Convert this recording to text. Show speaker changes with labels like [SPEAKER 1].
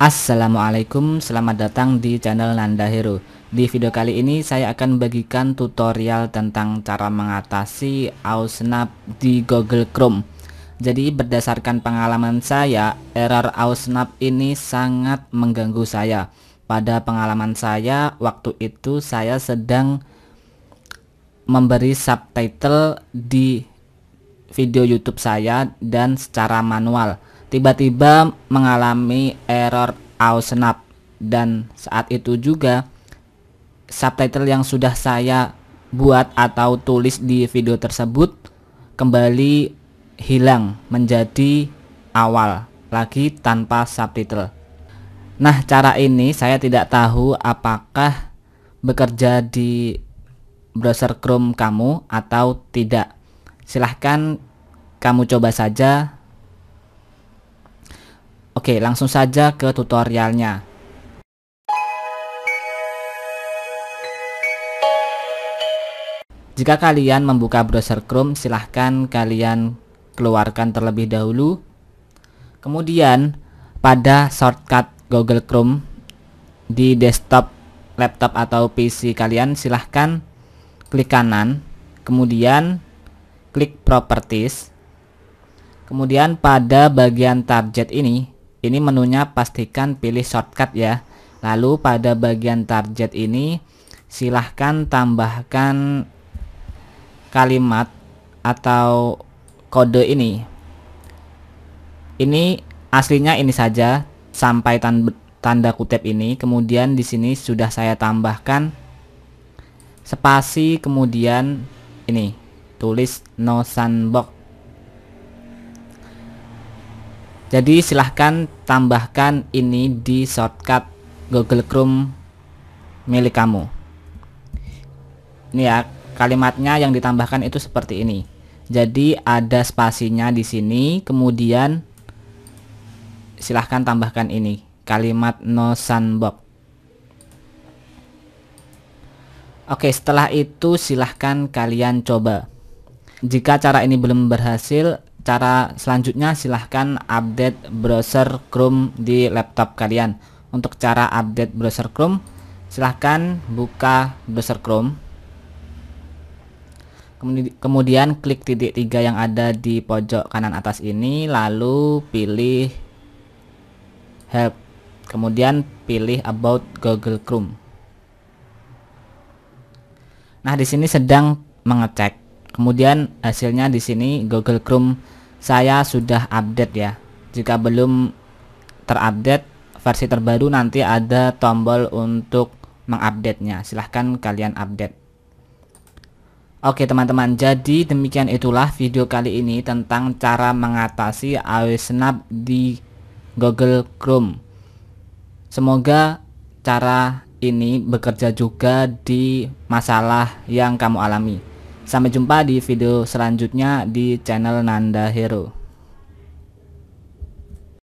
[SPEAKER 1] Assalamualaikum, selamat datang di channel Nanda Hero. Di video kali ini saya akan bagikan tutorial tentang cara mengatasi AuSnap di Google Chrome. Jadi berdasarkan pengalaman saya, error AuSnap ini sangat mengganggu saya. Pada pengalaman saya, waktu itu saya sedang memberi subtitle di video YouTube saya dan secara manual tiba-tiba mengalami error snap dan saat itu juga subtitle yang sudah saya buat atau tulis di video tersebut kembali hilang menjadi awal lagi tanpa subtitle. Nah, cara ini saya tidak tahu apakah bekerja di browser Chrome kamu atau tidak. Silahkan kamu coba saja Oke, langsung saja ke tutorialnya. Jika kalian membuka browser Chrome, silahkan kalian keluarkan terlebih dahulu. Kemudian, pada shortcut Google Chrome di desktop, laptop, atau PC kalian, silahkan klik kanan, kemudian klik Properties. Kemudian pada bagian target ini, ini menunya pastikan pilih shortcut ya. Lalu pada bagian target ini silahkan tambahkan kalimat atau kode ini. Ini aslinya ini saja sampai tanda kutip ini. Kemudian di sini sudah saya tambahkan spasi kemudian ini tulis no sandbox jadi silahkan tambahkan ini di shortcut Google Chrome milik kamu ini ya kalimatnya yang ditambahkan itu seperti ini jadi ada spasinya di sini kemudian silahkan tambahkan ini kalimat no sandbox. oke setelah itu silahkan kalian coba jika cara ini belum berhasil cara selanjutnya silahkan update browser Chrome di laptop kalian untuk cara update browser Chrome silahkan buka browser Chrome kemudian klik titik tiga yang ada di pojok kanan atas ini lalu pilih help kemudian pilih about Google Chrome nah di sini sedang mengecek Kemudian hasilnya di sini Google Chrome saya sudah update ya. Jika belum terupdate versi terbaru nanti ada tombol untuk mengupdate-nya. Silahkan kalian update. Oke teman-teman, jadi demikian itulah video kali ini tentang cara mengatasi Snap di Google Chrome. Semoga cara ini bekerja juga di masalah yang kamu alami. Sampai jumpa di video selanjutnya di channel Nanda Hero.